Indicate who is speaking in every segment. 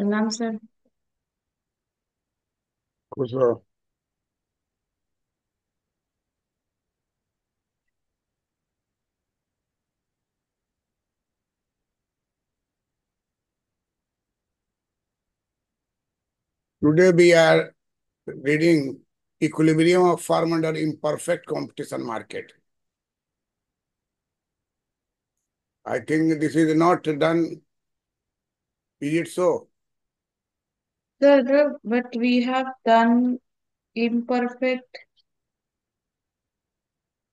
Speaker 1: प्रणाम sir.
Speaker 2: खुश Today we are reading Equilibrium of Firm Under Imperfect Competition Market. I think this is not done. Is it so?
Speaker 1: Sir, but we have done imperfect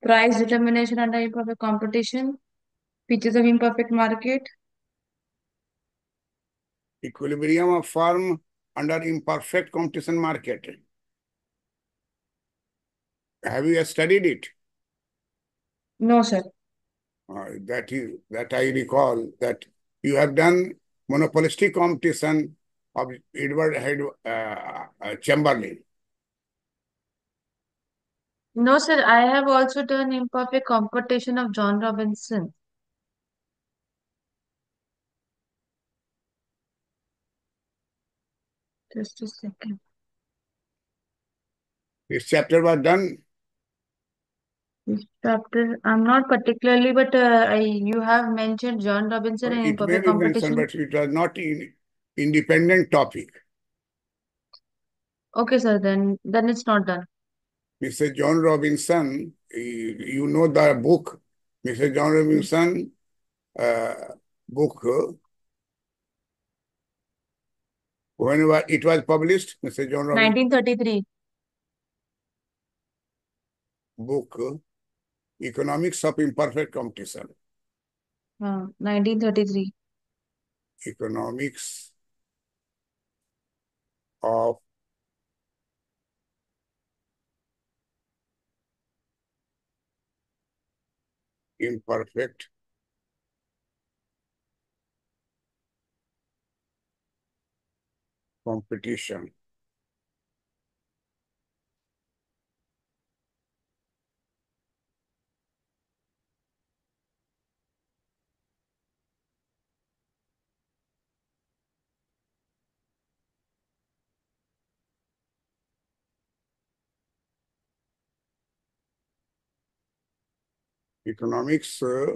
Speaker 1: price determination under imperfect competition, features of imperfect market.
Speaker 2: Equilibrium of firm under imperfect competition market. Have you studied it? No, sir. Uh, that you that I recall that you have done monopolistic competition of Edward Head uh, uh, Chamberlain.
Speaker 1: No, sir. I have also done imperfect competition of John Robinson. Just a second.
Speaker 2: This chapter was done.
Speaker 1: This chapter, I'm not particularly, but uh, I, you have mentioned John Robinson but and imperfect be Mentioned, but it
Speaker 2: was not in independent topic.
Speaker 1: Okay, sir. Then then it's not done.
Speaker 2: Mr. John Robinson, eh, you know the book. Mr. John Robinson uh, book. When it was published, Mr. John Robinson. 1933. Book, Economics of Imperfect Competition.
Speaker 1: Uh, 1933.
Speaker 2: Economics of imperfect competition. economics uh,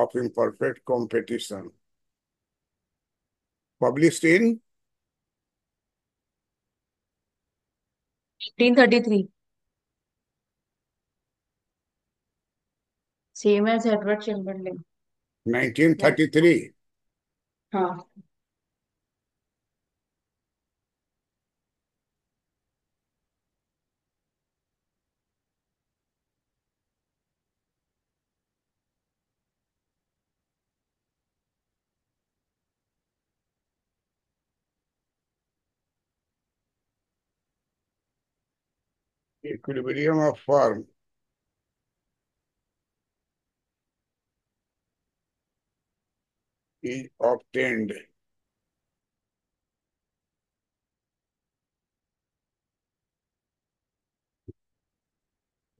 Speaker 2: of imperfect competition published in
Speaker 1: 1833 same as edward chamberlain
Speaker 2: 1933 yeah. huh. equilibrium of form. is obtained.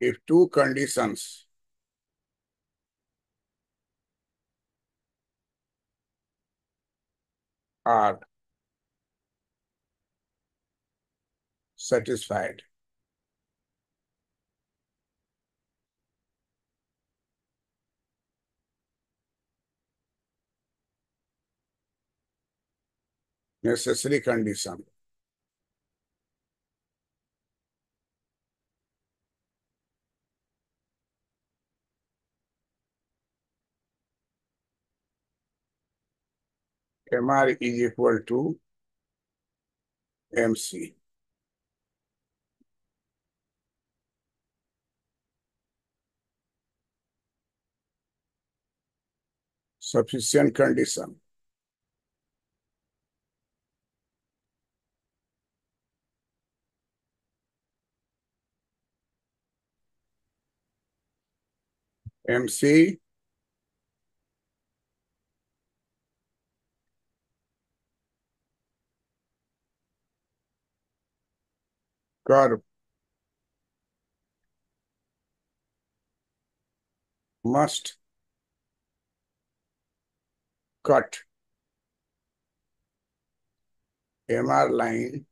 Speaker 2: If two conditions are satisfied. necessary condition. MR is equal to MC. Sufficient condition. MC. Got him. Must. Cut. MR line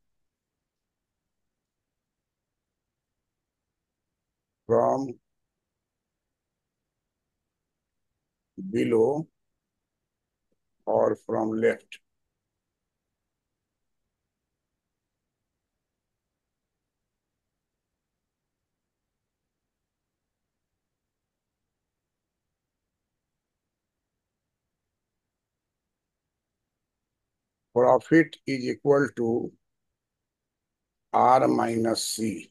Speaker 2: from below or from left. Profit is equal to R minus C.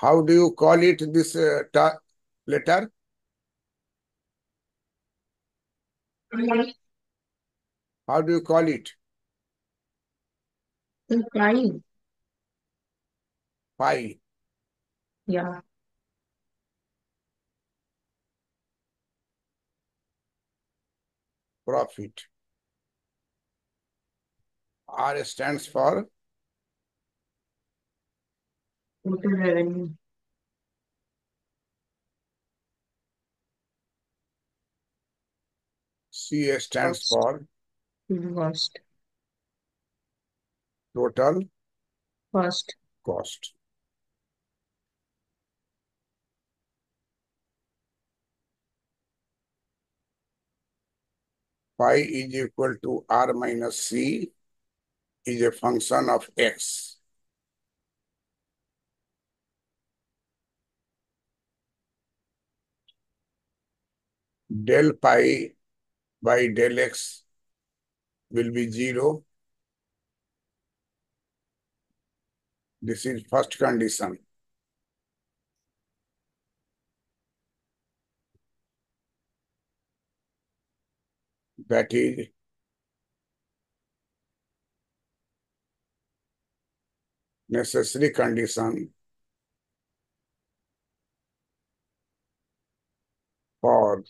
Speaker 2: How do you call it this uh, letter? How do you call it? Pi. Pi. Yeah. Profit. R stands for
Speaker 1: Consideren
Speaker 2: stands for cost. Total
Speaker 1: Cost. cost.
Speaker 2: Pi is equal to R minus C is a function of X. del pi by del x will be 0. This is first condition. That is necessary condition for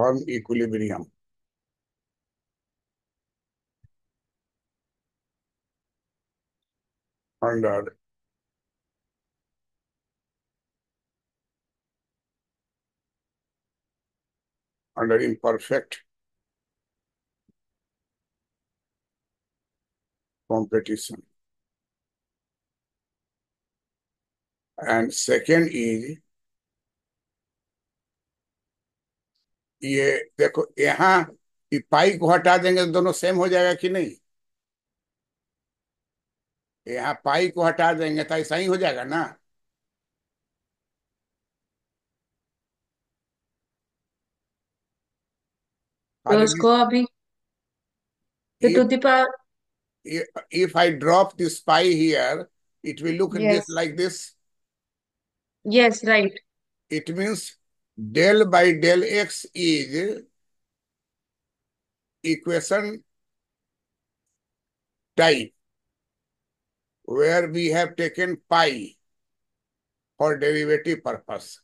Speaker 1: firm equilibrium.
Speaker 2: Under under uh, imperfect competition. And second is ये देखो यहाँ पाई को हटा देंगे तो दोनों same हो जाएगा कि नहीं यहाँ पाई को हटा देंगे तो ऐसा ही हो जाएगा ना तो उसको अभी if I drop this pi here it will look like this yes right it means del by del x is equation type where we have taken pi for derivative purpose.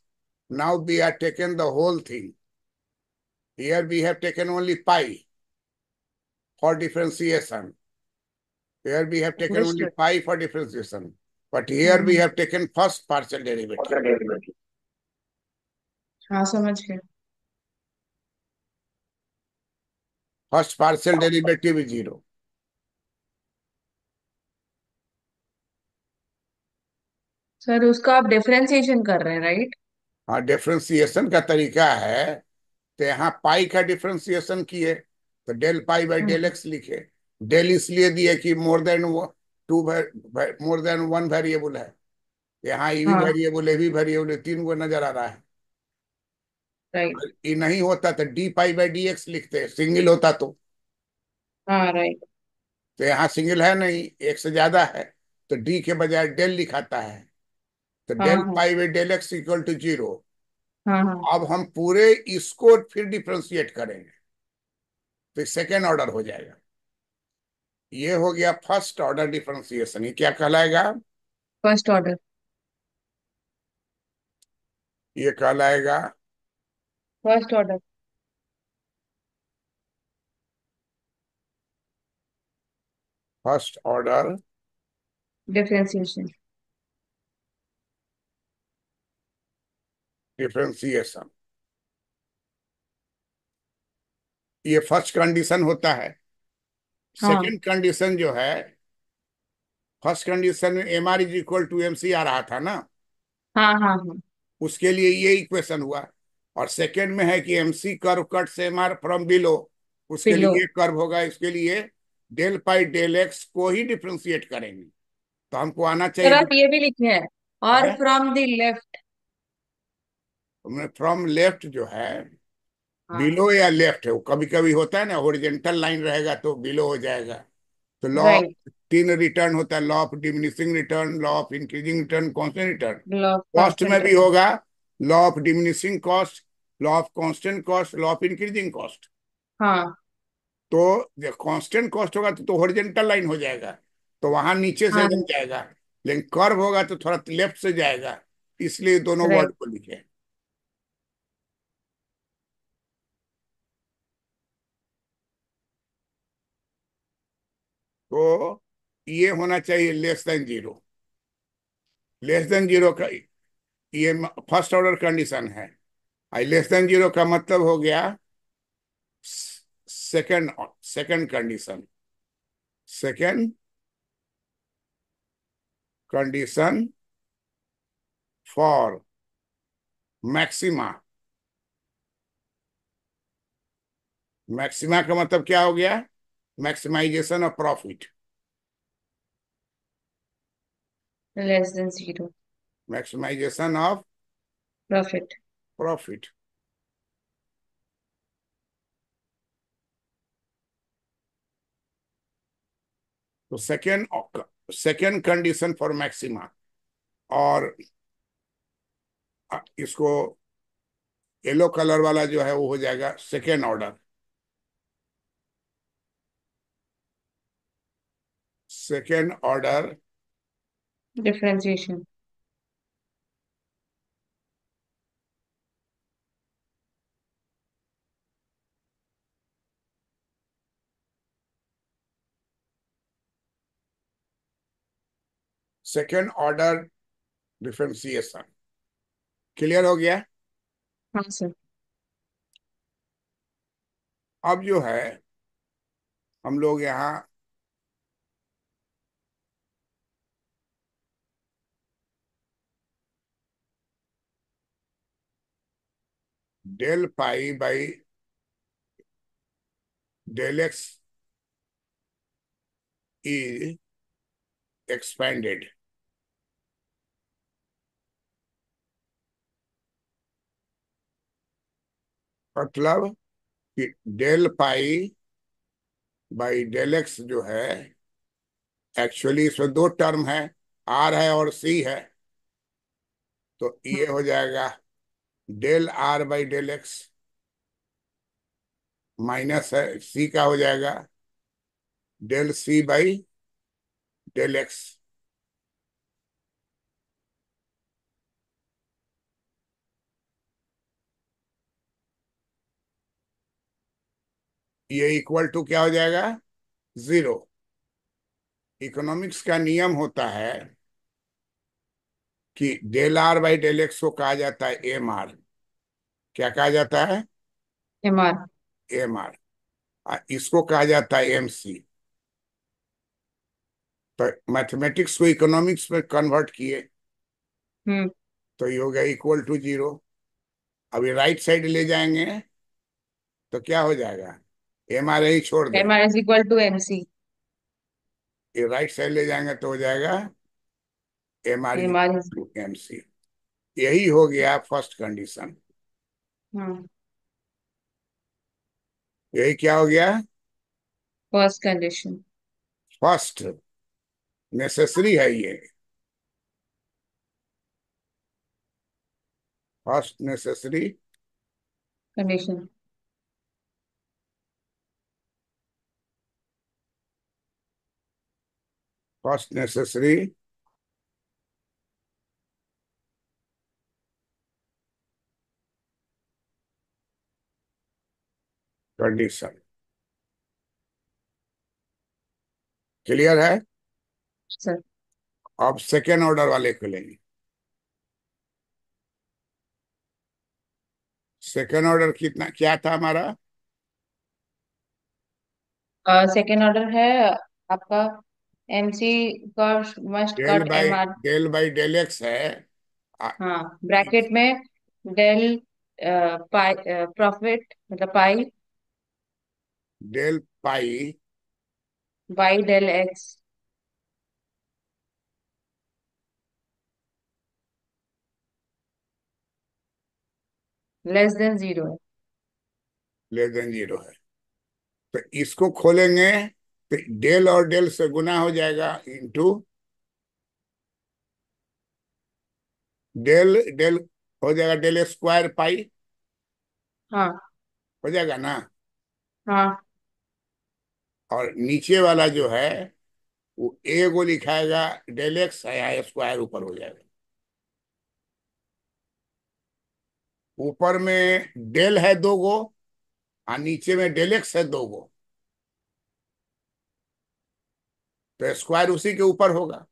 Speaker 2: Now we are taken the whole thing. Here we have taken only pi for differentiation. Here we have taken only pi for differentiation. But here mm -hmm. we mm-hmm. have taken first partial derivative. Partial derivative.
Speaker 1: हाँ समझ गए
Speaker 2: first partial derivative zero
Speaker 1: sir उसका आप differentiation कर रहे हैं right
Speaker 2: हाँ differentiation का तरीका है तो यहाँ पाई का डिफरेंशिएशन किए तो डेल पाई बाय हम्म। डेल एक्स लिखे डेल इसलिए दिए कि more than two more than one variable है यहाँ ये भी वेरिएबल हाँ। है भी वेरिएबल है तीन को नजर आ रहा है ये नहीं होता तो D pi by D X लिखते सिंगल होता तो राइट हाँ, तो यहाँ सिंगल है नहीं एक से ज्यादा है तो डी के बजाय डेल लिखाता है तो del pi by del x equal to zero अब हम पूरे इसको फिर डिफ्रेंशिएट करेंगे तो सेकेंड ऑर्डर हो जाएगा ये हो गया फर्स्ट ऑर्डर डिफ्रेंसिएशन ये क्या कहलाएगा फर्स्ट ऑर्डर ये कहलाएगा first order first order differentiation differentiation ये फर्स्ट कंडीशन होता है सेकंड हाँ. कंडीशन जो है फर्स्ट कंडीशन में M R is equal to M C आ रहा था ना हाँ हाँ हाँ उसके लिए ये इक्वेशन हुआ और सेकेंड में है कि MC curve cut same R from below उसके बिलो। लिए कर्व होगा इसके लिए डेल पाई डेल एक्स को ही डिफ्रेंसिएट करेंगे तो हमको आना चाहिए तो
Speaker 1: ये भी लिखे हैं और from the left
Speaker 2: from left जो है हाँ। बिलो या लेफ्ट है वो कभी कभी होता है ना ओरिजेंटल लाइन रहेगा तो बिलो हो जाएगा तो लॉ ऑफ तीन रिटर्न होता है law of diminishing return law of increasing return कौन से रिटर्न कॉस्ट में भी होगा law of diminishing cost law of constant cost law of increasing cost तो तो कांस्टेंट कॉस्ट होगा तो, तो हॉरिजेंटल लाइन हो जाएगा तो वहां नीचे से हाँ। जाएगा लेकिन कर्व होगा तो थोड़ा लेफ्ट से जाएगा इसलिए दोनों वर्ड को लिखे तो ये होना चाहिए less than zero less than zero का ये फर्स्ट ऑर्डर कंडीशन है लेसन जीरो का मतलब हो गया second second condition second condition for maxima maxima का मतलब क्या हो गया maximization of profit
Speaker 1: less than zero
Speaker 2: maximization of profit profit. So second, second condition for maxima और uh, इसको येलो कलर वाला जो है वो हो जाएगा second order second order
Speaker 1: differentiation
Speaker 2: second order differentiation clear हो गया हाँ सर अब जो है हम लोग यहाँ del pi by del x is expanded मतलब कि del pi by del x जो है एक्चुअली इसमें दो टर्म है आर है और सी है तो ये हो जाएगा del R by del x minus है सी का हो जाएगा del C by del x ये इक्वल टू क्या हो जाएगा जीरो इकोनॉमिक्स का नियम होता है कि del R by del x को कहा जाता है एम आर क्या कहा जाता है एम आर एम आर इसको कहा जाता है एम सी तो मैथमेटिक्स को इकोनॉमिक्स में कन्वर्ट किए हम्म। तो ये हो गया इक्वल टू जीरो अभी राइट साइड ले जाएंगे तो क्या हो जाएगा एम आर ही छोड़ दो M
Speaker 1: R S equal to M C
Speaker 2: ये राइट साइड ले जाएंगे तो हो जाएगा M R to M C यही हो गया फर्स्ट कंडीशन हाँ। यही क्या हो गया
Speaker 1: फर्स्ट कंडीशन
Speaker 2: फर्स्ट नेसेसरी है ये first necessary condition cost necessary clear है सर आप सेकेंड ऑर्डर वाले को लेंगे सेकेंड ऑर्डर कितना क्या था हमारा
Speaker 1: सेकेंड uh, ऑर्डर है आपका MC curve must del cut MR
Speaker 2: del by del x है
Speaker 1: हाँ ब्रैकेट में डेल पाई प्रॉफिट मतलब pi
Speaker 2: del pi
Speaker 1: by del x less than zero है
Speaker 2: लेस देन जीरो है तो इसको खोलेंगे डेल और डेल से गुना हो जाएगा इंटू डेल डेल हो जाएगा डेल स्क्वायर पाई हाँ हो जाएगा ना हाँ और नीचे वाला जो है वो ए को लिखाएगा डेल एक्स है स्क्वायर ऊपर हो जाएगा ऊपर में डेल है दो गो और नीचे में डेल एक्स है दो गो तो स्क्वायर उसी के ऊपर होगा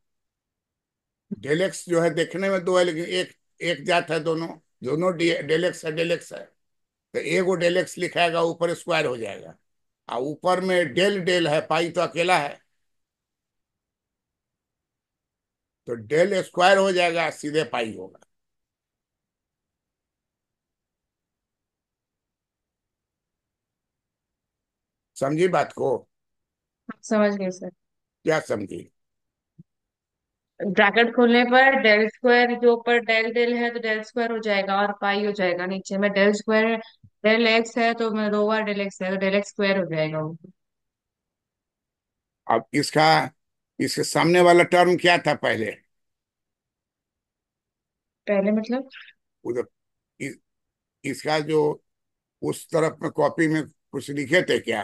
Speaker 2: डेलेक्स जो है देखने में दो है लेकिन एक एक जात है दोनों दोनों डेलेक्स है डेलेक्स है तो एक वो डेलेक्स लिखाएगा ऊपर स्क्वायर हो जाएगा और ऊपर में डेल डेल है पाई तो अकेला है तो डेल स्क्वायर हो जाएगा सीधे पाई होगा समझी बात को
Speaker 1: समझ गए सर क्या समझे ब्रैकेट खोलने पर डेल स्क्वायर जो ऊपर डेल डेल है तो डेल स्क्वायर हो जाएगा और पाई हो जाएगा नीचे में डेल स्क्वायर डेल एक्स है तो मैं दो बार डेल एक्स है तो डेल एक्स स्क्वायर हो जाएगा वो
Speaker 2: अब इसका इसके सामने वाला टर्म क्या था पहले पहले मतलब उधर तो इस, इसका जो उस तरफ में कॉपी में कुछ लिखे थे क्या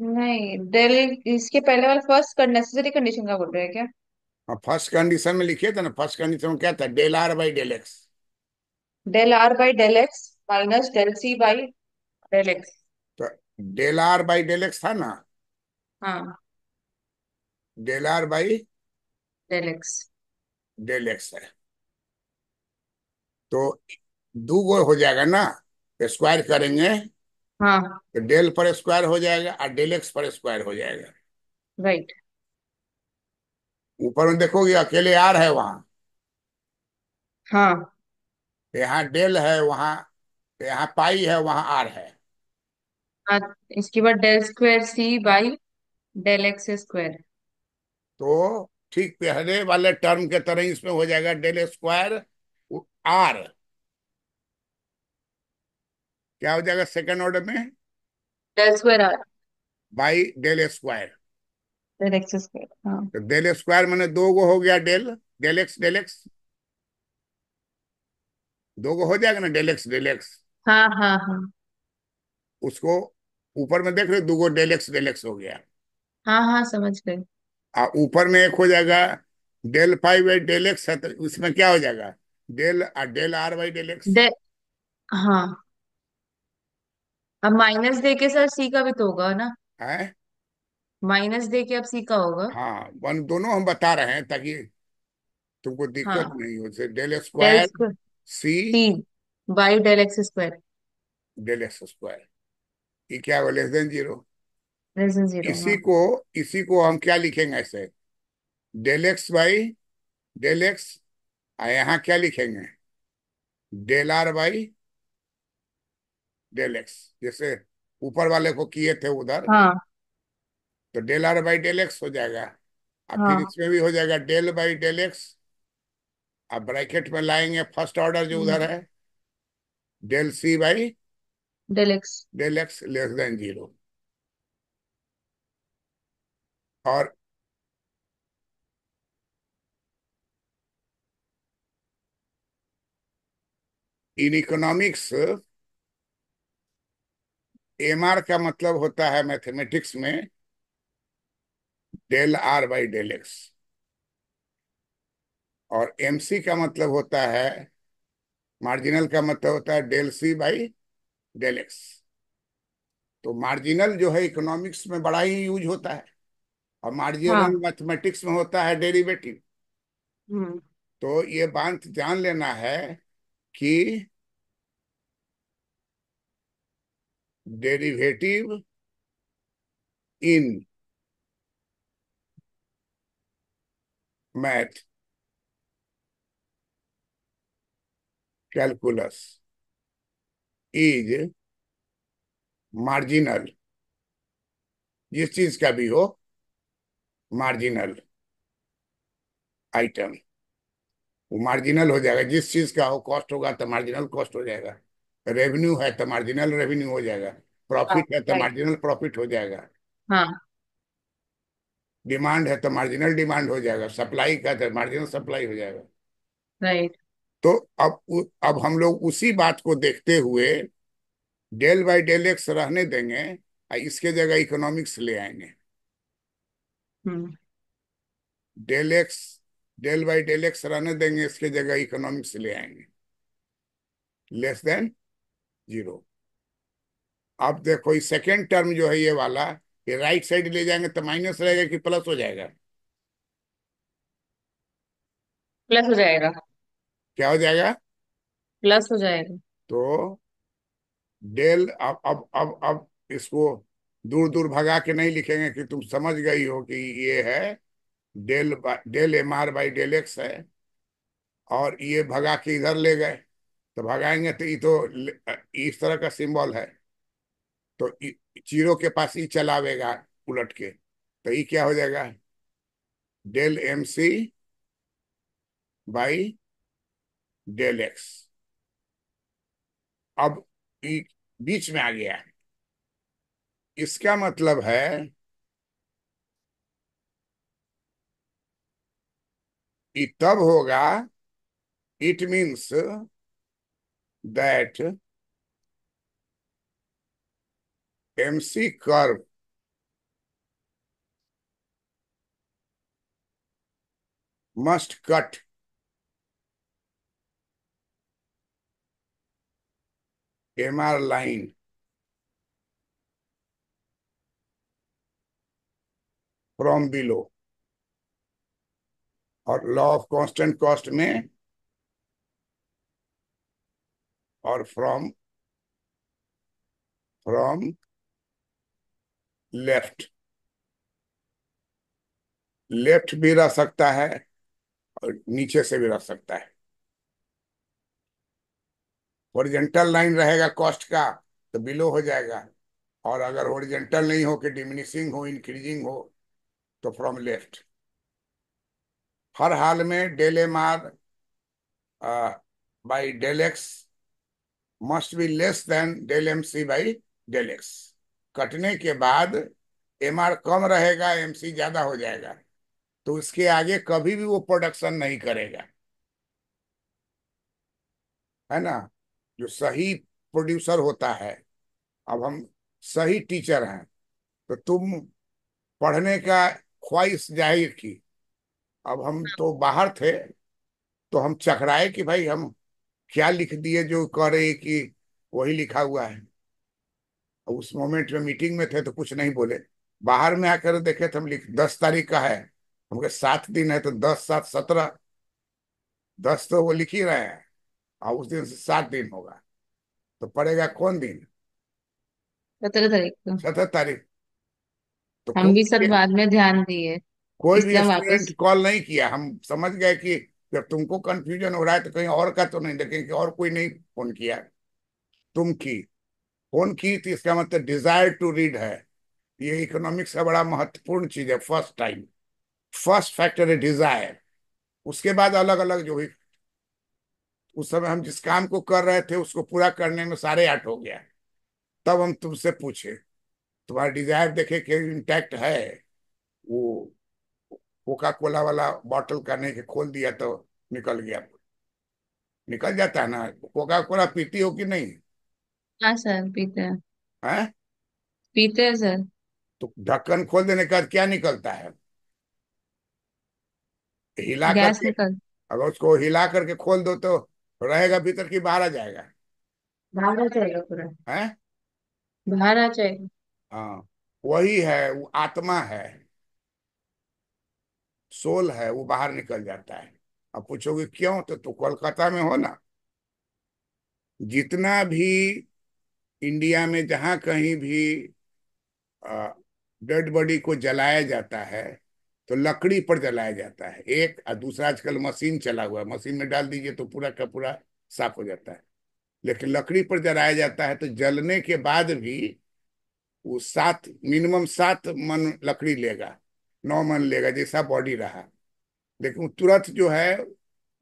Speaker 1: नहीं डेल इसके पहले वाला फर्स्ट नेसेसरी कंडीशन का बोल रहे हैं क्या
Speaker 2: फर्स्ट हाँ, कंडीशन में लिखिए था तो ना फर्स्ट कंडीशन में क्या था del R by del x
Speaker 1: del R by del x minus del C by del x
Speaker 2: तो del R by del x था ना हाँ del R by del x del x है तो दो गो हो जाएगा ना स्क्वायर करेंगे हाँ तो डेल पर स्क्वायर हो जाएगा और डेल एक्स पर स्क्वायर हो जाएगा राइट ऊपर में देखोगे अकेले आर है वहां हाँ तो यहाँ डेल है वहां तो यहाँ पाई है वहां आर है हाँ,
Speaker 1: इसके बाद del square C by del x square
Speaker 2: तो ठीक पहले वाले टर्म के तरह इसमें हो जाएगा डेल स्क्वायर आर क्या हो जाएगा सेकंड ऑर्डर में del square R by del square del x square तो डेल स्क्वायर मैंने दो गो हो गया del del x del x दो गो हो जाएगा ना डेल एक्स डेल एक्स
Speaker 1: हाँ हाँ हाँ
Speaker 2: उसको ऊपर में देख रहे दो गो डेल एक्स डेल एक्स हो गया
Speaker 1: हाँ हाँ समझ गए
Speaker 2: ऊपर में एक हो जाएगा del five by del x है तो उसमें क्या हो जाएगा del del R by del x
Speaker 1: दे, हाँ अब माइनस दे के सर सी का भी तो होगा ना है माइनस दे के अब सी का होगा
Speaker 2: हाँ वन दोनों हम बता रहे हैं ताकि तुमको दिक्कत हाँ नहीं हो del del square square C
Speaker 1: by del x square
Speaker 2: del x square ये क्या हो less than zero
Speaker 1: less than zero इसी हाँ
Speaker 2: को इसी को हम क्या लिखेंगे ऐसे del x by del x यहाँ क्या लिखेंगे del R by del x जैसे ऊपर वाले को किए थे उधर हाँ तो del R by del x हो जाएगा अब फिर इसमें भी हो जाएगा डेल बाई डेल एक्स अब ब्रैकेट में लाएंगे फर्स्ट ऑर्डर जो उधर है del C by del x del x less than zero और इन इकोनॉमिक्स एम आर का मतलब होता है मैथमेटिक्स में del R by del x और एम सी का मतलब होता है मार्जिनल का मतलब होता है del C by del x तो मार्जिनल जो है इकोनॉमिक्स में बड़ा ही यूज होता है और मार्जिनल हाँ। मैथमेटिक्स में होता है डेरिवेटिव हम्म। तो ये बात जान लेना है कि derivative in math calculus is marginal जिस चीज का भी हो मार्जिनल आइटम वो मार्जिनल हो जाएगा जिस चीज का हो कॉस्ट होगा तो मार्जिनल कॉस्ट हो जाएगा रेवेन्यू है तो मार्जिनल रेवेन्यू हो जाएगा प्रॉफिट हाँ, है तो मार्जिनल प्रॉफिट हो जाएगा डिमांड हाँ। है तो मार्जिनल डिमांड हो जाएगा सप्लाई का मार्जिनल तो सप्लाई हो जाएगा राइट तो अब अब हम लोग उसी बात को देखते हुए डेल बाय डेल एक्स रहने देंगे और इसके जगह इकोनॉमिक्स ले आएंगे हम्म। Del x del by del x रहने देंगे इसके जगह इकोनॉमिक्स ले आएंगे लेस देन जीरो अब देखो ये सेकेंड टर्म जो है ये वाला ये राइट साइड ले जाएंगे तो माइनस रहेगा कि प्लस हो जाएगा प्लस हो जाएगा क्या हो जाएगा
Speaker 1: प्लस हो जाएगा
Speaker 2: तो डेल अब अब अब अब इसको दूर दूर भगा के नहीं लिखेंगे कि तुम समझ गई हो कि ये है del del M R by del x है और ये भगा के इधर ले गए तो भगाएंगे तो ये तो इस तरह का सिंबल है तो चीरो के पास ही चलावेगा उलट के तो ये क्या हो जाएगा del M C by del x अब बीच में आ गया है इसका मतलब है तब होगा it means that MC curve must cut MR line from below or law of constant cost में or from from left left भी रह सकता है और नीचे से भी रह सकता है ओरिजेंटल लाइन रहेगा कॉस्ट का तो बिलो हो जाएगा और अगर ओरिजेंटल नहीं हो कि डिमिनिशिंग हो इंक्रीजिंग हो तो फ्रॉम लेफ्ट हर हाल में del M R by del x must be less than del M C by del x कटने के बाद एम आर कम रहेगा एम सी ज्यादा हो जाएगा तो उसके आगे कभी भी वो प्रोडक्शन नहीं करेगा है ना जो सही प्रोड्यूसर होता है अब हम सही टीचर हैं तो तुम पढ़ने का ख्वाहिश जाहिर की अब हम हाँ। तो बाहर थे तो हम चकराए कि भाई हम क्या लिख दिए जो कह रहे कि वही लिखा हुआ है उस मोमेंट में मीटिंग में थे तो कुछ नहीं बोले बाहर में आकर देखे तो हम लिख दस तारीख का है हमको सात दिन है तो दस सात सत्रह दस तो वो लिख ही रहे हैं और हाँ, उस दिन से सात दिन होगा तो पड़ेगा कौन दिन
Speaker 1: सत्रह तारीख
Speaker 2: सत्रह तारीख तो हम भी सब
Speaker 1: बाद में ध्यान दिए कोई भी स्टूडेंट
Speaker 2: कॉल नहीं किया हम समझ गए कि जब तुमको कंफ्यूजन हो रहा है तो कहीं और का तो नहीं देखें कि और कोई नहीं फोन किया तुम की फोन की तो इसका मतलब डिजायर टू रीड है ये इकोनॉमिक्स का बड़ा महत्वपूर्ण चीज है फर्स्ट टाइम फर्स्ट फैक्टर है डिजायर उसके बाद अलग अलग जो भी उस समय हम जिस काम को कर रहे थे उसको पूरा करने में सारे आठ हो गया तब हम तुमसे पूछे तुम्हारा डिजायर देखे कि इंटैक्ट है वो कोका कोला वाला बॉटल का नहीं खोल दिया तो निकल गया निकल जाता है ना कोका कोला पीती हो कि नहीं
Speaker 1: हाँ सर पीते हैं है? पीते हैं सर
Speaker 2: तो ढक्कन खोल देने के बाद क्या निकलता है हिला गैस करके निकल अगर उसको हिला करके खोल दो तो रहेगा भीतर की बाहर आ जाएगा
Speaker 1: बाहर आ जाएगा पूरा है बाहर आ जाएगा
Speaker 2: हाँ वही है वो आत्मा है सोल है वो बाहर निकल जाता है अब पूछोगे क्यों तो तू कोलकाता में हो ना जितना भी इंडिया में जहां कहीं भी डेड बॉडी को जलाया जाता है तो लकड़ी पर जलाया जाता है एक और दूसरा आजकल मशीन चला हुआ है मशीन में डाल दीजिए तो पूरा का पूरा साफ हो जाता है लेकिन लकड़ी पर जलाया जाता है तो जलने के बाद भी वो सात मिनिमम सात मन लकड़ी लेगा नौ मन लेगा जैसा बॉडी रहा लेकिन तुरंत जो है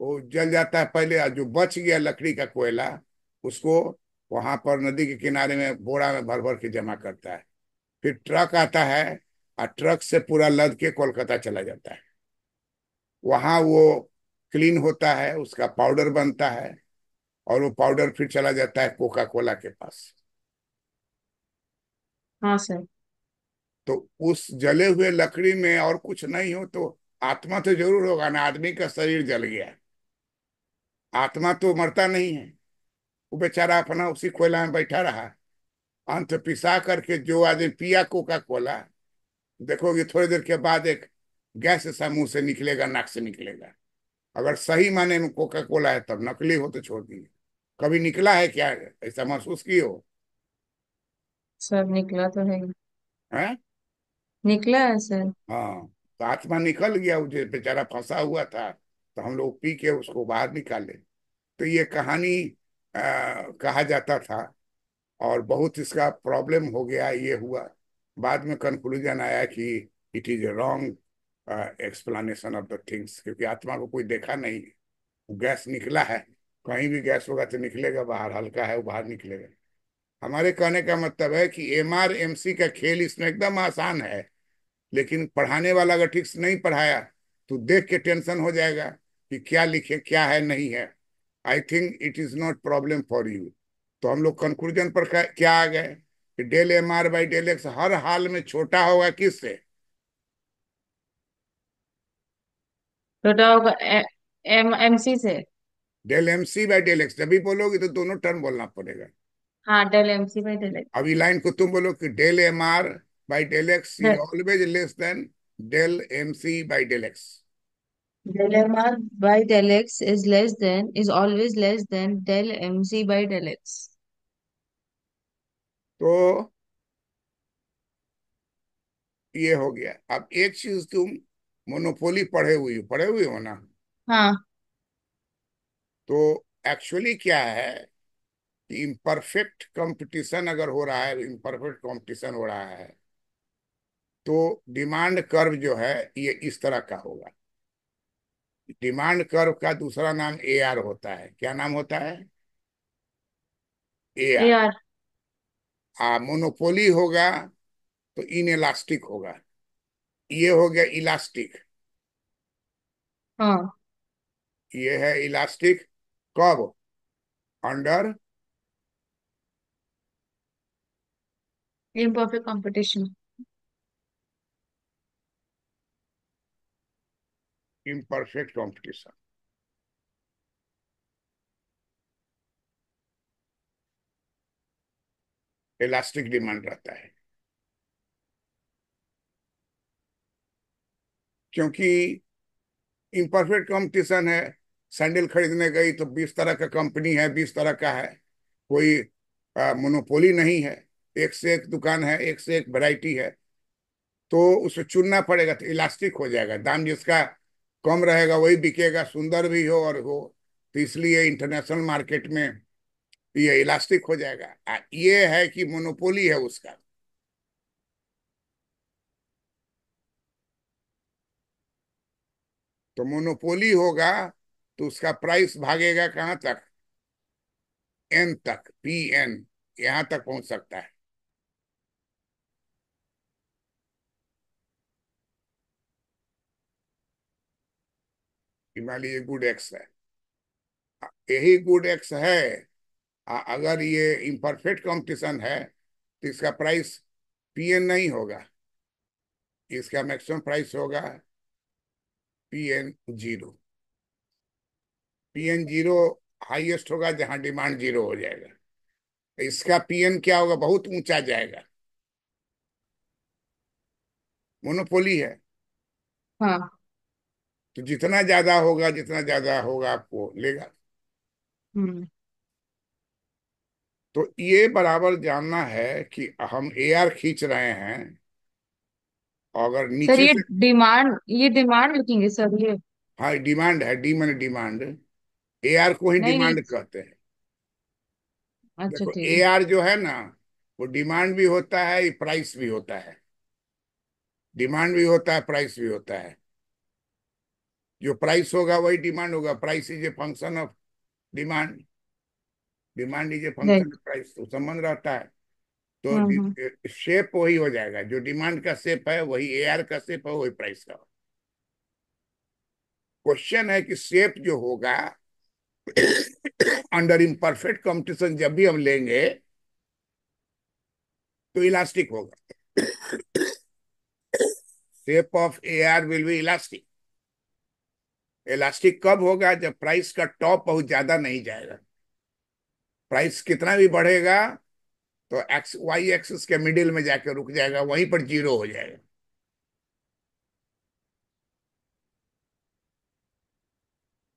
Speaker 2: वो जल जाता है पहले जो बच गया लकड़ी का कोयला उसको वहां पर नदी के किनारे में बोरा में भर भर के जमा करता है फिर ट्रक आता है और ट्रक से पूरा लद के कोलकाता चला जाता है वहां वो क्लीन होता है उसका पाउडर बनता है और वो पाउडर फिर चला जाता है कोका कोला के पास हाँ सर तो उस जले हुए लकड़ी में और कुछ नहीं हो तो आत्मा तो जरूर होगा ना आदमी का शरीर जल गया आत्मा तो मरता नहीं है वो बेचारा अपना उसी कोयला में बैठा रहा अंत पिसा करके जो आदमी पिया कोका कोला देखोगे थोड़ी देर के बाद एक गैस ऐसा मुंह से निकलेगा नाक से निकलेगा अगर सही माने में कोका कोला है तब नकली हो तो छोड़ दिए कभी निकला है क्या ऐसा महसूस की हो
Speaker 1: सर निकला तो है,
Speaker 2: है? हाँ?
Speaker 1: निकला है सर
Speaker 2: हाँ तो आत्मा निकल गया जो बेचारा फंसा हुआ था तो हम लोग पी के उसको बाहर निकाले तो ये कहानी आ, कहा जाता था और बहुत इसका प्रॉब्लम हो गया ये हुआ बाद में कंक्लूजन आया कि it is a wrong explanation of the things क्योंकि आत्मा को कोई देखा नहीं गैस निकला है कहीं भी गैस होगा तो निकलेगा बाहर हल्का है वो बाहर निकलेगा हमारे कहने का मतलब है कि एम आर एम सी का खेल इसमें एकदम आसान है लेकिन पढ़ाने वाला अगर ठीक से नहीं पढ़ाया तो देख के टेंशन हो जाएगा कि क्या लिखे क्या है नहीं है I think it is not problem for you तो हम लोग कंक्लूजन पर क्या आ गए कि del M R by del x हर हाल में छोटा होगा किससे से del M C by del x जब भी बोलोगे तो दोनों टर्म बोलना पड़ेगा
Speaker 1: हाँ del M C by del x
Speaker 2: अभी लाइन को तुम बोलो कि del M R by del x is yes. always less than del mc by del x.
Speaker 1: Del MR by del x is less than, is always less than del mc by del x.
Speaker 2: तो ये हो गया अब एक चीज तुम monopoly पढ़े हुई पढ़े हुए हो ना हाँ तो एक्चुअली क्या है कि इम्परफेक्ट कंपटीशन अगर हो रहा है इम्परफेक्ट कंपटीशन हो रहा है तो डिमांड कर्व जो है ये इस तरह का होगा डिमांड कर्व का दूसरा नाम ए आर होता है क्या नाम होता है ए आर मोनोपोली होगा तो इन इलास्टिक होगा ये हो गया इलास्टिक हाँ ये है इलास्टिक कब under
Speaker 1: imperfect competition
Speaker 2: imperfect competition. Elastic demand रहता है क्योंकि इम्परफेक्ट कंपटीशन है सैंडल खरीदने गई तो बीस तरह का कंपनी है बीस तरह का है कोई मोनोपोली नहीं है एक से एक दुकान है एक से एक वैरायटी है तो उसे चुनना पड़ेगा तो इलास्टिक हो जाएगा दाम जिसका कम रहेगा वही बिकेगा सुंदर भी हो और हो तो इसलिए इंटरनेशनल मार्केट में ये इलास्टिक हो जाएगा ये है कि मोनोपोली है उसका तो मोनोपोली होगा तो उसका प्राइस भागेगा कहां तक एन तक पी एन यहां तक पहुंच सकता है कि मान गुड एक्स है यही गुड एक्स है अगर ये इम्परफेक्ट कंपटीशन है तो इसका प्राइस पीएन नहीं होगा इसका मैक्सिमम प्राइस होगा PN zero PN zero highest होगा जहां डिमांड जीरो हो जाएगा इसका पीएन क्या होगा बहुत ऊंचा जाएगा मोनोपोली है हाँ तो जितना ज्यादा होगा जितना ज्यादा होगा आपको लेगा हम्म। तो ये बराबर जानना है कि हम एआर खींच रहे हैं अगर नीचे सर ये
Speaker 1: डिमांड ये डिमांड लिखेंगे सर ये
Speaker 2: हाँ डिमांड है डी मैंने डिमांड एआर को ही डिमांड कहते हैं
Speaker 1: अच्छा देखो एआर
Speaker 2: जो है ना वो डिमांड भी होता है प्राइस भी होता है डिमांड भी होता है प्राइस भी होता है जो प्राइस होगा वही डिमांड होगा price is a function of demand demand is a function of price तो संबंध रहता है
Speaker 1: तो
Speaker 2: शेप हाँ, हाँ। वही हो जाएगा जो डिमांड का शेप है वही आर का शेप है वही प्राइस का क्वेश्चन है कि शेप जो होगा अंडर इम्परफेक्ट कॉम्पिटिशन जब भी हम लेंगे तो इलास्टिक होगा shape of R will be elastic elastic कब होगा जब प्राइस का टॉप बहुत ज्यादा नहीं जाएगा प्राइस कितना भी बढ़ेगा तो एक्स वाई एक्सिस के मिडिल में जाकर रुक जाएगा वहीं पर जीरो हो जाएगा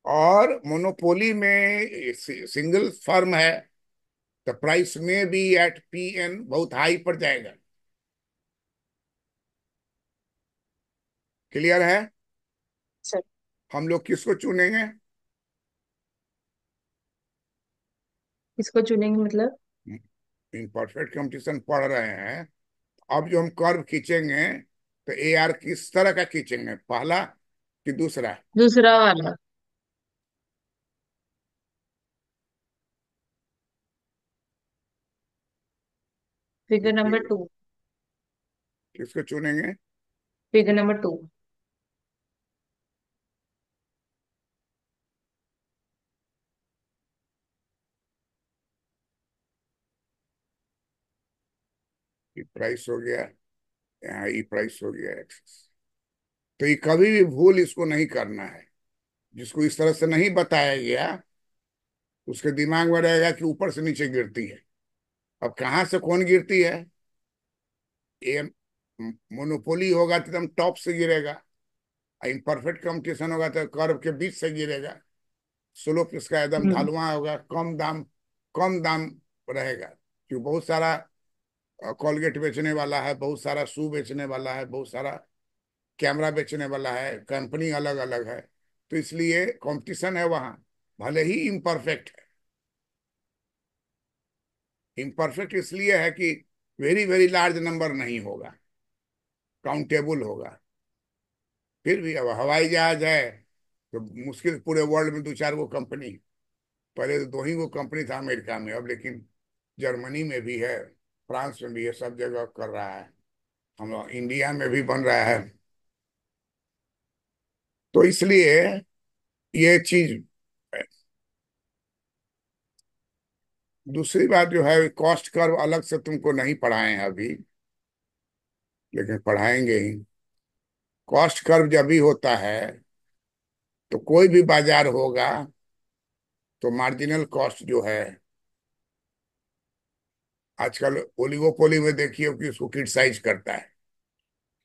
Speaker 2: और मोनोपोली में सिंगल फर्म है तो प्राइस में भी एट पी एन बहुत हाई पर जाएगा क्लियर है हम लोग किसको चुनेंगे
Speaker 1: किसको चुनेंगे मतलब
Speaker 2: परफेक्ट कंपटीशन पढ़ रहे हैं अब जो हम कर्व खींचेंगे तो ए आर किस तरह का खींचेंगे पहला कि दूसरा
Speaker 1: दूसरा वाला फिगर नंबर टू
Speaker 2: किसको चुनेंगे
Speaker 1: फिगर नंबर टू
Speaker 2: प्राइस हो गया यहाँ ई प्राइस हो गया एक्सेस तो ये कभी भी भूल इसको नहीं करना है जिसको इस तरह से नहीं बताया गया उसके दिमाग में रहेगा कि ऊपर से नीचे गिरती है अब कहाँ से कौन गिरती है ये मोनोपोली होगा तो एकदम टॉप से गिरेगा इम्परफेक्ट कॉम्पिटिशन होगा तो कर्व के बीच से गिरेगा स्लोप इसका एकदम हम्म। ढालुआ होगा कम दाम कम दाम रहेगा क्योंकि बहुत सारा कॉलगेट बेचने वाला है बहुत सारा शू बेचने वाला है बहुत सारा कैमरा बेचने वाला है कंपनी अलग अलग है तो इसलिए कंपटीशन है वहां भले ही इम्परफेक्ट है इम्परफेक्ट इसलिए है कि वेरी वेरी लार्ज नंबर नहीं होगा काउंटेबल होगा फिर भी अब हवाई जहाज है तो मुश्किल पूरे वर्ल्ड में दो चार गो कंपनी पहले तो दो ही गो कंपनी था अमेरिका में अब लेकिन जर्मनी में भी है फ्रांस में भी ये सब जगह कर रहा है हम लोग इंडिया में भी बन रहा है तो इसलिए ये चीज दूसरी बात जो है कॉस्ट कर्व अलग से तुमको नहीं पढ़ाए हैं अभी लेकिन पढ़ाएंगे ही कॉस्ट कर्व जब भी होता है तो कोई भी बाजार होगा तो मार्जिनल कॉस्ट जो है आजकल ओलिगोपोली में देखिए कि उसको क्रिटिसाइज करता है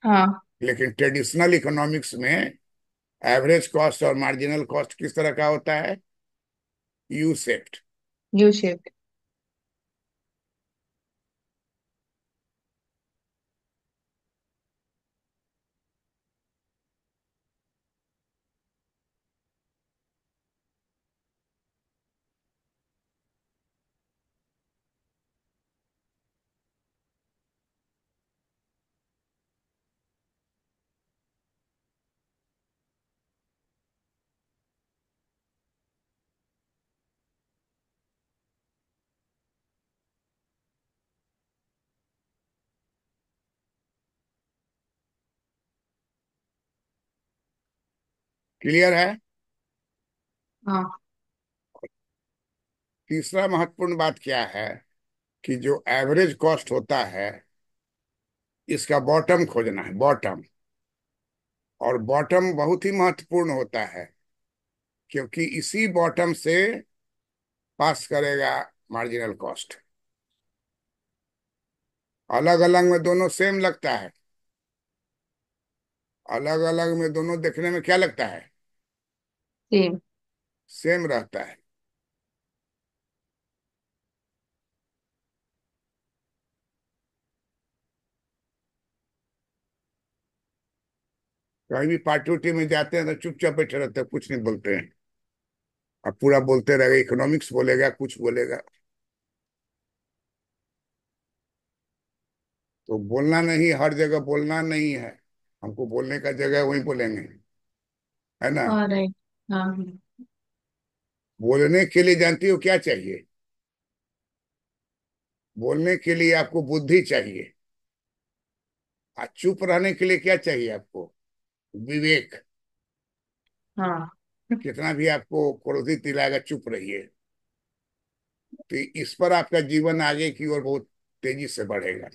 Speaker 2: हाँ। लेकिन ट्रेडिशनल इकोनॉमिक्स में एवरेज कॉस्ट और मार्जिनल कॉस्ट किस तरह का होता है U shaped U shaped clear है हाँ तीसरा महत्वपूर्ण बात क्या है कि जो एवरेज कॉस्ट होता है इसका बॉटम खोजना है बॉटम और बॉटम बहुत ही महत्वपूर्ण होता है क्योंकि इसी बॉटम से पास करेगा मार्जिनल कॉस्ट अलग अलग में दोनों सेम लगता है अलग अलग में दोनों देखने में क्या लगता है सेम रहता है कहीं भी पार्टी उटी में जाते हैं तो चुपचाप बैठे रहते हैं कुछ नहीं बोलते हैं अब पूरा बोलते रहेगा इकोनॉमिक्स बोलेगा कुछ बोलेगा तो बोलना नहीं हर जगह बोलना नहीं है हमको बोलने का जगह वही वहीं बोलेंगे है ना
Speaker 1: ऑलराइट हाँ।
Speaker 2: बोलने के लिए जानती हो क्या चाहिए बोलने के लिए आपको बुद्धि चाहिए और चुप रहने के लिए क्या चाहिए आपको विवेक हाँ कितना भी आपको क्रोधित दिलाएगा चुप रहिए तो इस पर आपका जीवन आगे की ओर बहुत तेजी से बढ़ेगा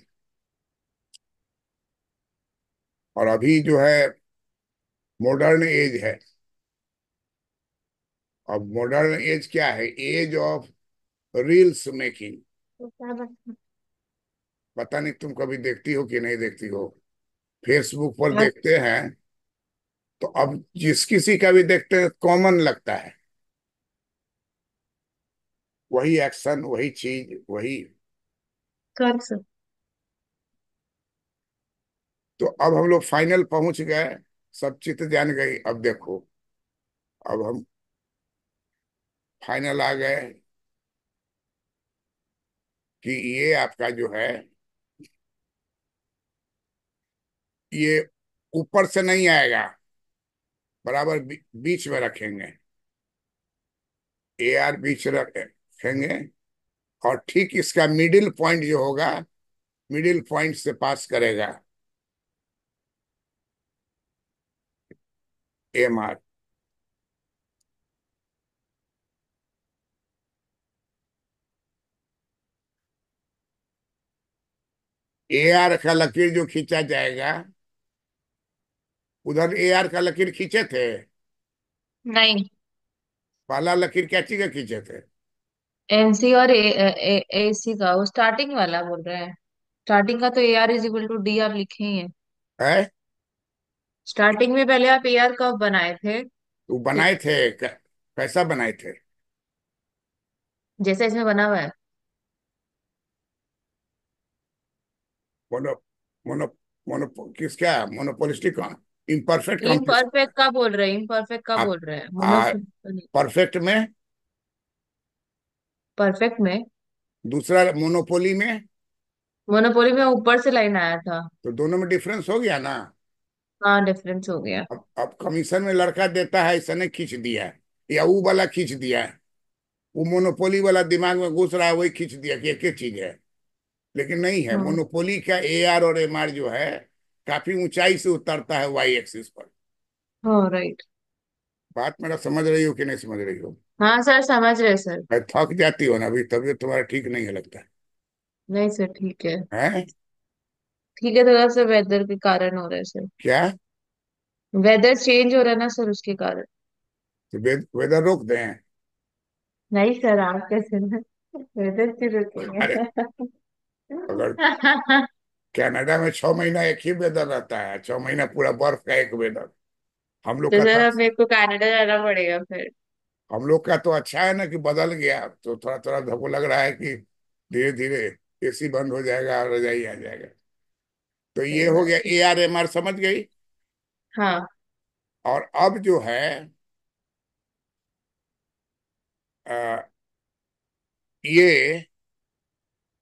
Speaker 2: और अभी जो है मॉडर्न एज है अब मॉडर्न एज क्या है एज ऑफ रील्स मेकिंग पता नहीं तुम कभी देखती हो कि नहीं देखती हो फेसबुक पर हाँ। देखते हैं तो अब जिस किसी का भी देखते हैं कॉमन लगता है वही एक्शन वही चीज वही तो अब हम लोग फाइनल पहुंच गए सब चित्र जान गई अब देखो अब हम फाइनल आ गए कि ये आपका जो है ये ऊपर से नहीं आएगा बराबर बीच में रखेंगे ए आर बीच रखेंगे और ठीक इसका मिडिल पॉइंट जो होगा मिडिल पॉइंट से पास करेगा एम आर ए आर का लकीर जो खींचा जाएगा उधर ए आर का लकीर खींचे थे नहीं पहला लकीर क्या चीज का खींचे थे
Speaker 1: एनसी और सी का वो स्टार्टिंग वाला बोल रहे हैं स्टार्टिंग का तो A R is equal to D R लिखे ही है है स्टार्टिंग में पहले आप ए आर कब बनाए थे
Speaker 2: तो बनाए थे कैसा बनाए थे
Speaker 1: जैसे इसमें बना हुआ है
Speaker 2: मोनो मोनो मोनो किसका मोनोपोलिस्टिक कौन इम्परफेक्ट
Speaker 1: इम्परफेक्ट का बोल रहे हैं इम्परफेक्ट का बोल रहे हैं
Speaker 2: परफेक्ट में
Speaker 1: परफेक्ट में
Speaker 2: दूसरा मोनोपोली में मोनोपोली में ऊपर से लाइन आया था तो दोनों में डिफरेंस हो गया ना हाँ डिफरेंस हो गया अब अब कमीशन में लड़का देता है इसने खींच दिया या वो वाला खींच दिया वो मोनोपोली वाला दिमाग में घुस रहा है वही खींच दिया कि ये क्या चीज है लेकिन नहीं है हाँ। मोनोपोली का ए आर और एम आर जो है काफी ऊंचाई से उतरता है वाई एक्सिस पर हाँ राइट बात मेरा समझ रही हो कि नहीं समझ रही हो
Speaker 1: हाँ सर समझ रहे सर
Speaker 2: मैं थक जाती हो ना अभी तबीयत तुम्हारा ठीक नहीं है लगता है
Speaker 1: नहीं सर ठीक है हैं ठीक है थोड़ा सा वेदर के कारण हो रहा है सर क्या वेदर चेंज हो रहा है ना सर उसके कारण
Speaker 2: तो वे- वेदर रोक दें
Speaker 1: नहीं सर आप कैसे वेदर क्यों अरे
Speaker 2: अगर कनाडा में छह महीना एक ही वेदर रहता है छह महीना पूरा बर्फ का एक वेदर हम लोग तो का तो
Speaker 1: मेरे को कनाडा जाना पड़ेगा फिर
Speaker 2: हम लोग का तो अच्छा है ना कि बदल गया तो थोड़ा थोड़ा हमको लग रहा है कि धीरे धीरे एसी बंद हो जाएगा और रजाई आ जाएगा तो ये हो गया ए आर एम आर समझ गई हाँ और अब जो है आ, ये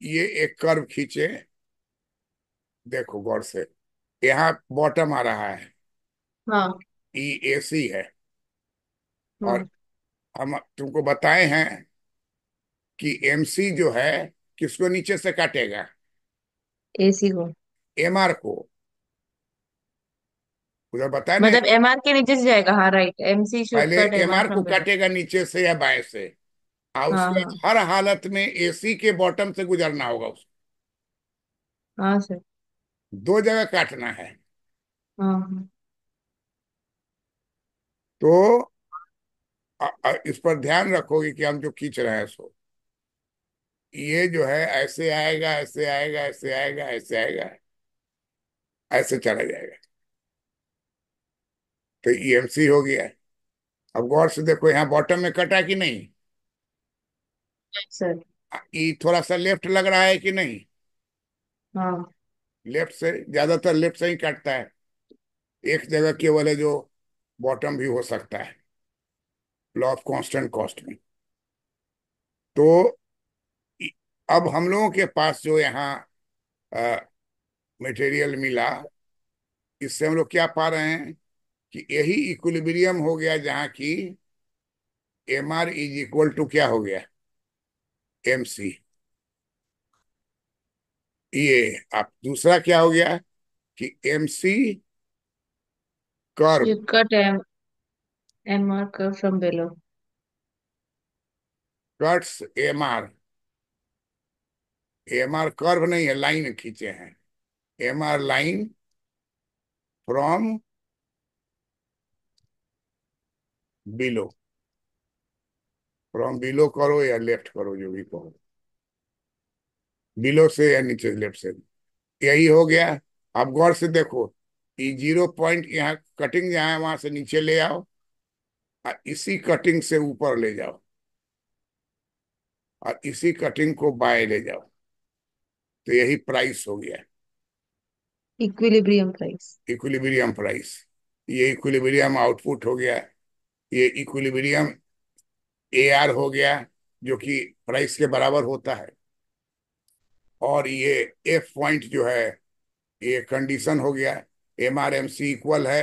Speaker 2: ये एक कर्व खींचे देखो गौर से यहाँ बॉटम आ रहा
Speaker 1: है
Speaker 2: ई ए सी है
Speaker 1: हम्म। और
Speaker 2: हम तुमको बताए हैं कि एम सी जो है किसको नीचे से काटेगा एसी को एम आर को उधर बताया मतलब एम
Speaker 1: आर के नीचे से जाएगा हाँ राइट एमसी पहले एम आर को काटेगा
Speaker 2: नीचे से या बाएं से और हाँ, हाँ। हर हालत में एसी के बॉटम से गुजरना होगा उसको हाँ सर दो जगह काटना है हाँ, तो आ, आ, इस पर ध्यान रखोगे कि हम जो खींच रहे हैं सो ये जो है ऐसे आएगा ऐसे आएगा ऐसे आएगा ऐसे आएगा ऐसे चला जाएगा तो ईएमसी e हो गया अब गौर से देखो यहाँ बॉटम में कटा कि नहीं ये थोड़ा सा लेफ्ट लग रहा है कि नहीं हाँ लेफ्ट से ज्यादातर लेफ्ट से ही काटता है एक जगह केवल है जो बॉटम भी हो सकता है लॉ ऑफ कांस्टेंट कॉस्ट में तो अब हम लोगों के पास जो यहाँ मटेरियल मिला इससे हम लोग क्या पा रहे हैं कि यही इक्विलिब्रियम हो गया जहाँ की M R is equal to क्या हो गया एम सी ये आप दूसरा क्या हो गया कि एम सी कर
Speaker 1: M M R curve from
Speaker 2: curve नहीं है लाइन खींचे हैं M R line from below from below करो या लेफ्ट करो जो भी कहो बिलो से या नीचे लेफ्ट से यही हो गया आप गौर से देखो ये जीरो पॉइंट यहाँ कटिंग जहां है वहां से नीचे ले आओ और इसी कटिंग से ऊपर ले जाओ और इसी कटिंग को बाय ले जाओ तो यही प्राइस हो गया
Speaker 1: इक्विलिब्रियम प्राइस
Speaker 2: इक्विलिब्रियम प्राइस ये इक्विलिब्रियम आउटपुट हो गया ये इक्विलिब्रियम ए आर हो गया जो कि प्राइस के बराबर होता है और ये एफ पॉइंट जो है ये कंडीशन हो गया M R M C equal है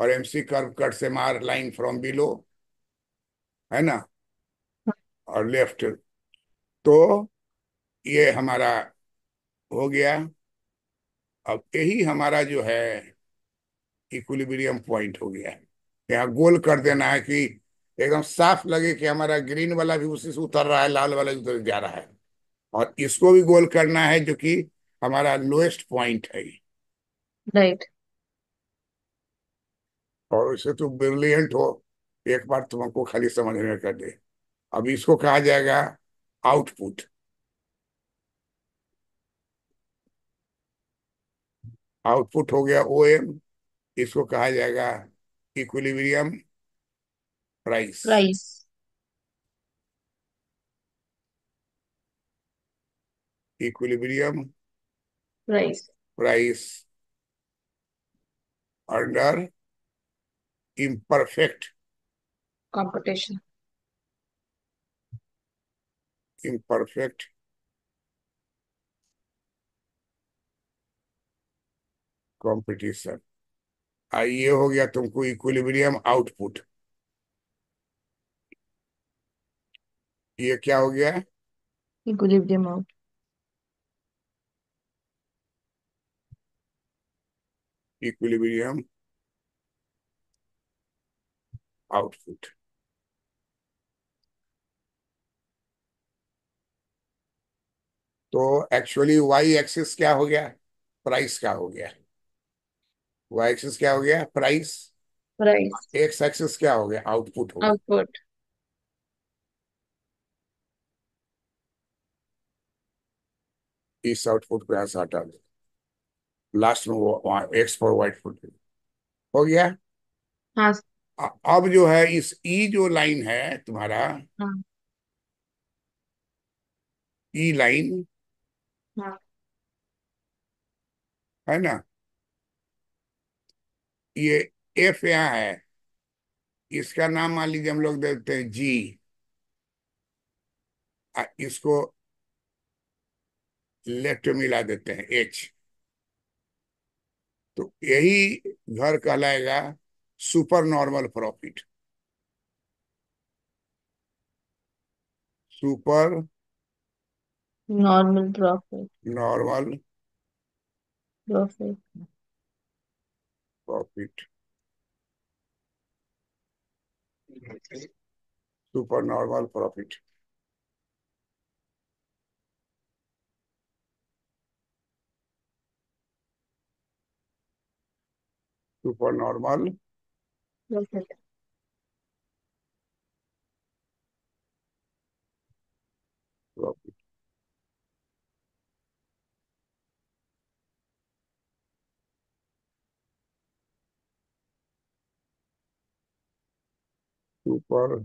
Speaker 2: और एम सी कर्व कट से मार लाइन फ्रॉम बिलो है ना और लेफ्ट तो ये हमारा हो गया अब यही हमारा जो है इक्विलिब्रियम पॉइंट हो गया यहाँ गोल कर देना है कि एकदम साफ लगे कि हमारा ग्रीन वाला भी उसी से उतर रहा है लाल वाला भी उतर जा रहा है और इसको भी गोल करना है जो कि हमारा लोएस्ट पॉइंट है राइट और इसे तुम ब्रिलियंट हो एक बार तुमको खाली समझ में कर दे अब इसको कहा जाएगा आउटपुट आउटपुट हो गया ओ एम इसको कहा जाएगा equilibrium price price Equilibrium. price price Under imperfect.
Speaker 1: Competition.
Speaker 2: Imperfect. Competition आइए हो गया तुमको इक्विलिब्रियम आउटपुट ये क्या हो गया है He could इक्विलिब्रियम आउटपुट तो एक्चुअली वाई एक्सिस क्या हो गया प्राइस क्या हो गया वाई एक्सिस क्या हो गया प्राइस प्राइस एक्स एक्सिस क्या हो गया आउटपुट हो गया आउटपुट इस आउटपुट को यहाँ से हटा दो लास्ट में वो एक्स फॉर वाइट फुट हो गया हाँ अब जो है इस ई जो लाइन है तुम्हारा हाँ। ई लाइन हाँ। है ना ये एफ यहां है इसका नाम मान लीजिए हम लोग देते हैं जी इसको लेफ्ट मिला देते हैं एच तो यही घर कहलाएगा super normal profit super
Speaker 1: normal profit normal profit
Speaker 2: profit super normal profit supernormal profit. Super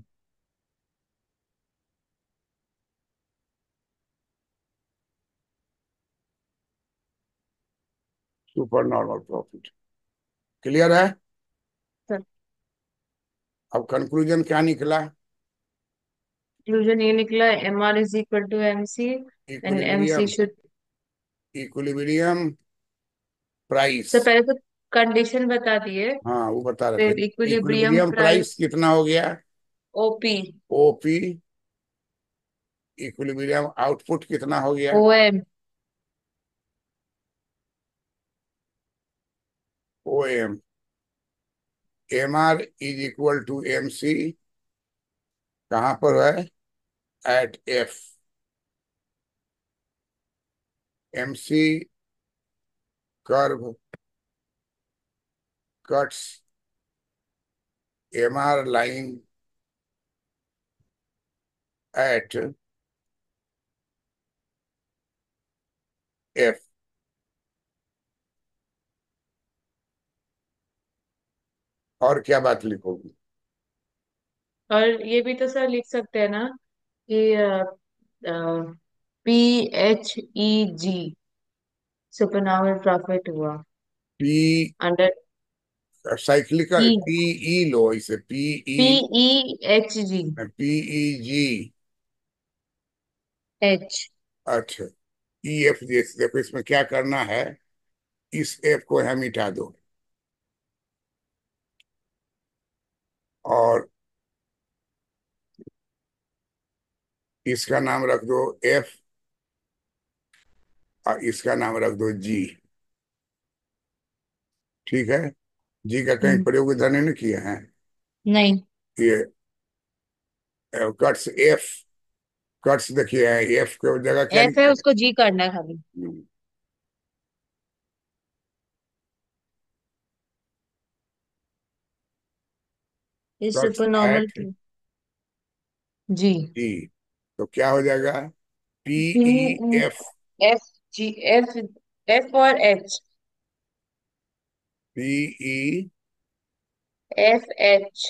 Speaker 2: Super normal profit. Clear है सर अब कंक्लूजन क्या निकला
Speaker 1: कंक्लूजन ये निकला M R is equal to M C
Speaker 2: and M C should equilibrium price sir
Speaker 1: पहले तो condition बता दिए
Speaker 2: हाँ वो बता रहे इक्विलिब्रियम प्राइस कितना हो गया ओपी ओपी इक्विलिब्रियम आउटपुट कितना हो गया OM O M M R is equal to M C कहाँ पर है at F M C curve cuts M R line at F और क्या बात लिखोगी
Speaker 1: और ये भी तो सर लिख सकते हैं ना कि P H E G supernormal profit हुआ
Speaker 2: P under cyclical PE P E लो इसे P E P E H G P E G H अच्छा ई एफ जी देखो इसमें क्या करना है इस एफ को हम मिटा दो और इसका नाम रख दो एफ और इसका नाम रख दो जी ठीक है जी का कहीं हम्म। प्रयोग धन्य नहीं किया है नहीं ये कट्स एफ कट्स देखिए एफ के जगह क्या एफ
Speaker 1: है उसको जी करना है खाली हम्म। एट
Speaker 2: जी जी तो क्या हो जाएगा P E F
Speaker 1: F G F F और H P E F H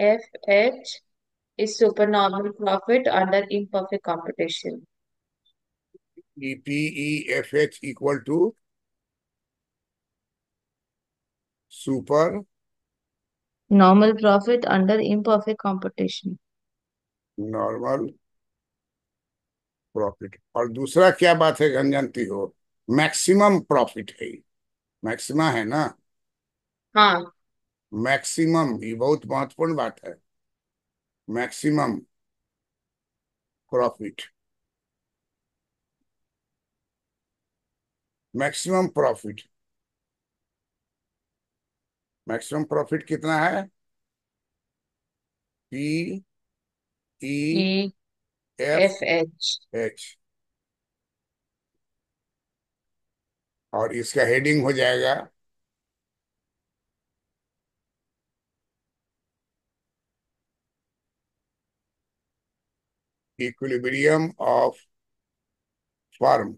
Speaker 1: F H super normal profit under imperfect competition
Speaker 2: E PEFH equal to super
Speaker 1: normal profit under imperfect competition.
Speaker 2: Normal profit और दूसरा क्या बात है हम जानती हो maximum profit है मैक्सिमा है ना हाँ मैक्सिमम ये बहुत महत्वपूर्ण बात है maximum profit maximum profit maximum profit कितना है P E F H H और इसका हेडिंग हो जाएगा equilibrium of firm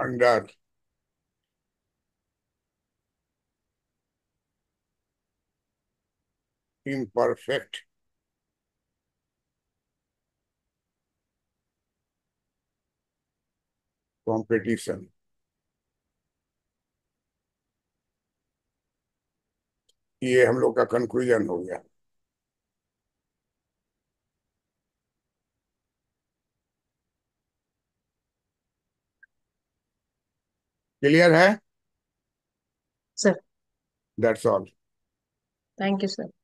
Speaker 2: under imperfect competition ये हम लोग का कंक्लूजन हो गया क्लियर है sir that's all
Speaker 1: thank you sir